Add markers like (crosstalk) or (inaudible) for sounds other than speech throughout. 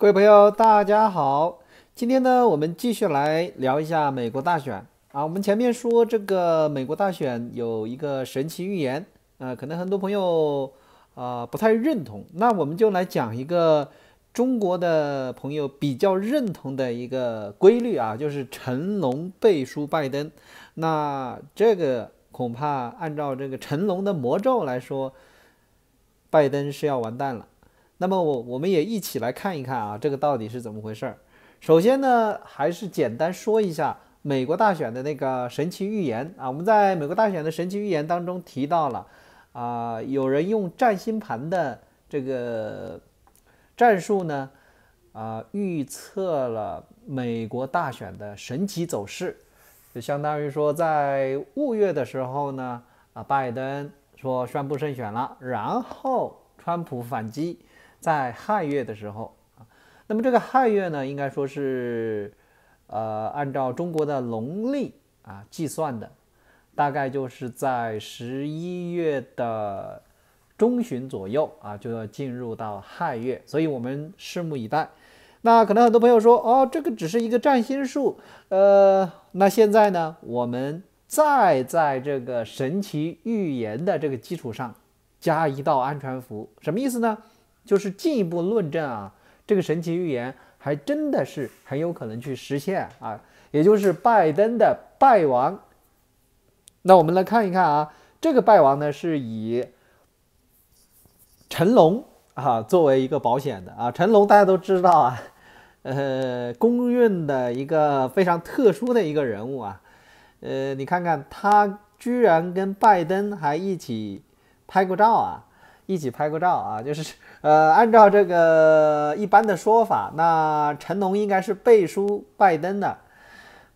各位朋友，大家好。今天呢，我们继续来聊一下美国大选啊。我们前面说这个美国大选有一个神奇预言，呃，可能很多朋友啊不太认同。那我们就来讲一个中国的朋友比较认同的一个规律啊，就是成龙背书拜登。那这个恐怕按照这个成龙的魔咒来说，拜登是要完蛋了。那么我我们也一起来看一看啊，这个到底是怎么回事儿？首先呢，还是简单说一下美国大选的那个神奇预言啊。我们在美国大选的神奇预言当中提到了，啊，有人用占星盘的这个战术呢，啊，预测了美国大选的神奇走势，就相当于说在五月的时候呢，啊，拜登说宣布胜选了，然后川普反击。在亥月的时候啊，那么这个亥月呢，应该说是，呃，按照中国的农历啊计算的，大概就是在十一月的中旬左右啊，就要进入到亥月，所以我们拭目以待。那可能很多朋友说，哦，这个只是一个占星术，呃，那现在呢，我们再在这个神奇预言的这个基础上加一道安全符，什么意思呢？就是进一步论证啊，这个神奇预言还真的是很有可能去实现啊，也就是拜登的败亡。那我们来看一看啊，这个败亡呢是以成龙啊作为一个保险的啊，成龙大家都知道啊，呃，公认的一个非常特殊的一个人物啊，呃，你看看他居然跟拜登还一起拍过照啊。一起拍过照啊，(laughs) 就是，呃，按照这个一般的说法，那成龙应该是背书拜登的。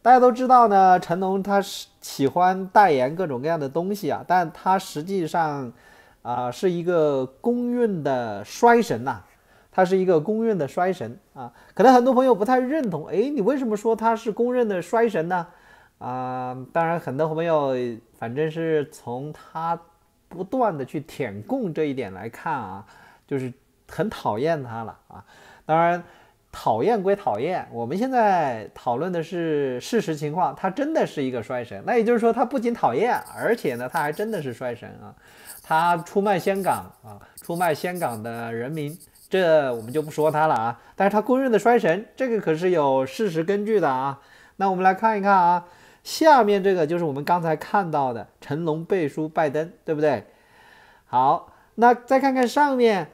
大家都知道呢，成龙他是喜欢代言各种各样的东西啊，但他实际上啊是一个公认的衰神呐，他是一个公认的衰神啊。可能很多朋友不太认同，哎，你为什么说他是公认的衰神呢？啊，当然，很多朋友反正是从他。不断的去舔供这一点来看啊，就是很讨厌他了啊。当然，讨厌归讨厌，我们现在讨论的是事实情况，他真的是一个衰神。那也就是说，他不仅讨厌，而且呢，他还真的是衰神啊。他出卖香港啊，出卖香港的人民，这我们就不说他了啊。但是，他公认的衰神，这个可是有事实根据的啊。那我们来看一看啊。下面这个就是我们刚才看到的成龙背书拜登，对不对？好，那再看看上面，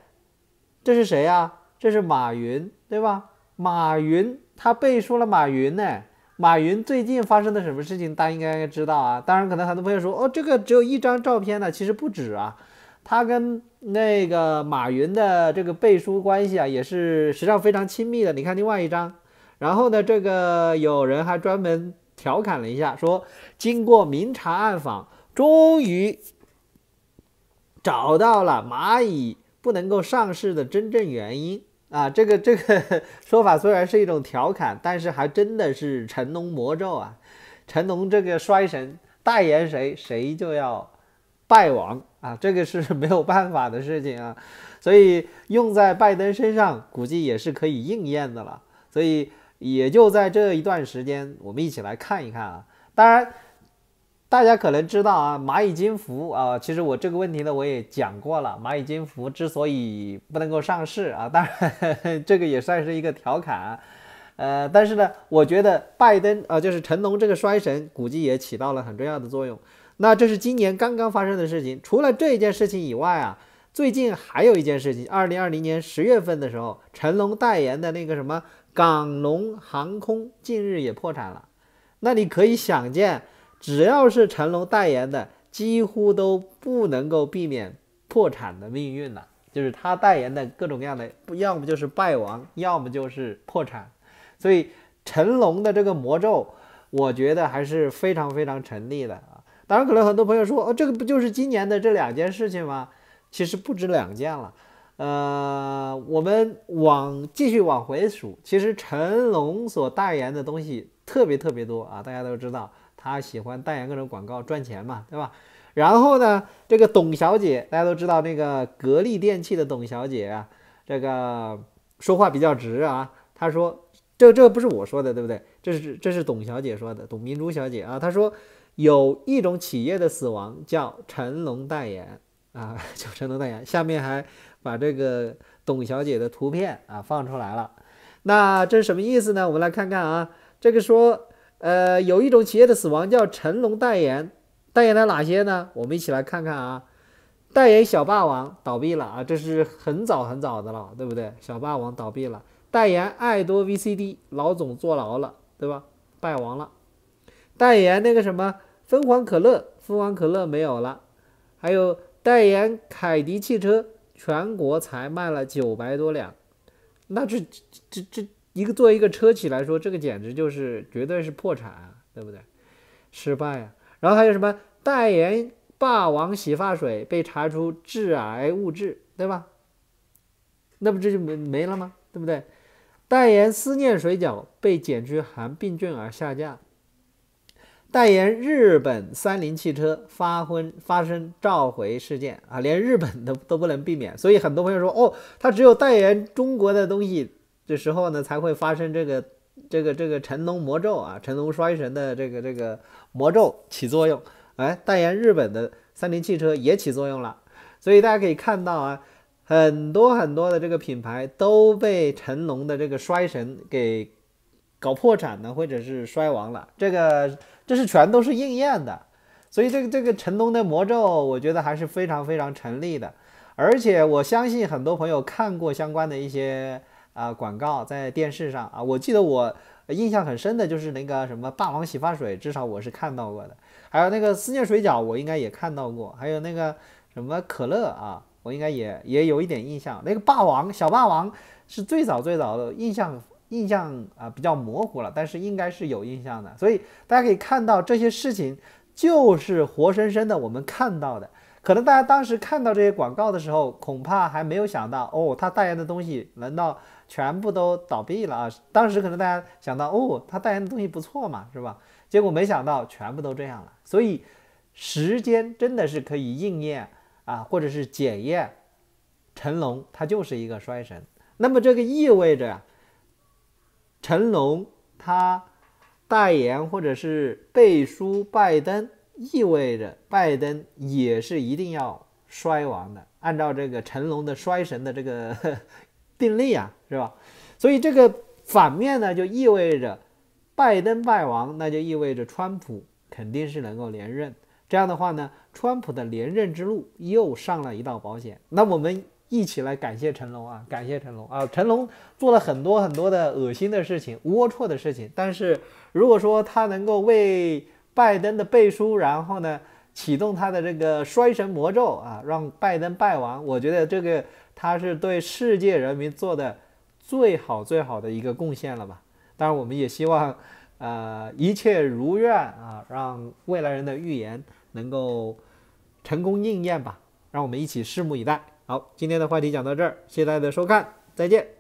这是谁呀？这是马云，对吧？马云他背书了马云呢？马云最近发生了什么事情？大家应该知道啊。当然，可能很多朋友说，哦，这个只有一张照片呢，其实不止啊。他跟那个马云的这个背书关系啊，也是实际上非常亲密的。你看另外一张，然后呢，这个有人还专门。调侃了一下，说经过明察暗访，终于找到了蚂蚁不能够上市的真正原因啊！这个这个说法虽然是一种调侃，但是还真的是成龙魔咒啊！成龙这个衰神代言谁，谁就要败亡啊！这个是没有办法的事情啊，所以用在拜登身上，估计也是可以应验的了，所以。也就在这一段时间，我们一起来看一看啊。当然，大家可能知道啊，蚂蚁金服啊，其实我这个问题呢，我也讲过了。蚂蚁金服之所以不能够上市啊，当然 (laughs) 这个也算是一个调侃，呃，但是呢，我觉得拜登啊，就是成龙这个衰神，估计也起到了很重要的作用。那这是今年刚刚发生的事情，除了这一件事情以外啊。最近还有一件事情，二零二零年十月份的时候，成龙代言的那个什么港龙航空，近日也破产了。那你可以想见，只要是成龙代言的，几乎都不能够避免破产的命运了。就是他代言的各种各样的，要么就是败亡，要么就是破产。所以成龙的这个魔咒，我觉得还是非常非常成立的啊。当然，可能很多朋友说，哦，这个不就是今年的这两件事情吗？其实不止两件了，呃，我们往继续往回数，其实成龙所代言的东西特别特别多啊，大家都知道他喜欢代言各种广告赚钱嘛，对吧？然后呢，这个董小姐，大家都知道那个格力电器的董小姐啊，这个说话比较直啊，她说这这不是我说的，对不对？这是这是董小姐说的，董明珠小姐啊，她说有一种企业的死亡叫成龙代言。啊，就 (laughs) 成龙代言，下面还把这个董小姐的图片啊放出来了。那这是什么意思呢？我们来看看啊，这个说，呃，有一种企业的死亡叫成龙代言，代言了哪些呢？我们一起来看看啊。代言小霸王倒闭了啊，这是很早很早的了，对不对？小霸王倒闭了，代言爱多 VCD，老总坐牢了，对吧？败亡了，代言那个什么疯狂可乐，疯狂可乐没有了，还有。代言凯迪汽车，全国才卖了九百多辆，那这这这一个作为一个车企来说，这个简直就是绝对是破产，对不对？失败啊！然后还有什么代言霸王洗发水被查出致癌物质，对吧？那不这就没没了吗？对不对？代言思念水饺被检出含病菌而下架。代言日本三菱汽车发昏发生召回事件啊，(laughs) 连日本都都不能避免，所以很多朋友说哦，他只有代言中国的东西的时候呢，才会发生这个这个这个成龙魔咒啊，成龙衰神的这个这个魔咒起作用，哎，代言日本的三菱汽车也起作用了，所以大家可以看到啊，很多很多的这个品牌都被成龙的这个衰神给搞破产了，或者是衰亡了，这个。这是全都是应验的，所以这个这个城东的魔咒，我觉得还是非常非常成立的。而且我相信很多朋友看过相关的一些啊广告，在电视上啊，我记得我印象很深的就是那个什么霸王洗发水，至少我是看到过的。还有那个思念水饺，我应该也看到过。还有那个什么可乐啊，我应该也也有一点印象。那个霸王小霸王是最早最早的印象。印象啊比较模糊了，但是应该是有印象的，所以大家可以看到这些事情就是活生生的我们看到的。可能大家当时看到这些广告的时候，恐怕还没有想到哦，他代言的东西难道全部都倒闭了啊？当时可能大家想到哦，他代言的东西不错嘛，是吧？结果没想到全部都这样了。所以时间真的是可以应验啊，或者是检验成龙，他就是一个衰神。那么这个意味着。呀、成龙他代言或者是背书拜登，意味着拜登也是一定要衰亡的。按照这个成龙的衰神的这个 (laughs) 定力啊，是吧？所以这个反面呢，就意味着拜登败亡，那就意味着川普肯定是能够连任。这样的话呢，川普的连任之路又上了一道保险。那我们。一起来感谢成龙啊，感谢成龙啊！成龙做了很多很多的恶心的事情、龌龊的事情，但是如果说他能够为拜登的背书，然后呢启动他的这个衰神魔咒啊，让拜登败亡，我觉得这个他是对世界人民做的最好最好的一个贡献了吧。当然，我们也希望，呃，一切如愿啊，让未来人的预言能够成功应验吧。让我们一起拭目以待。好，今天的话题讲到这儿，谢谢大家的收看，再见。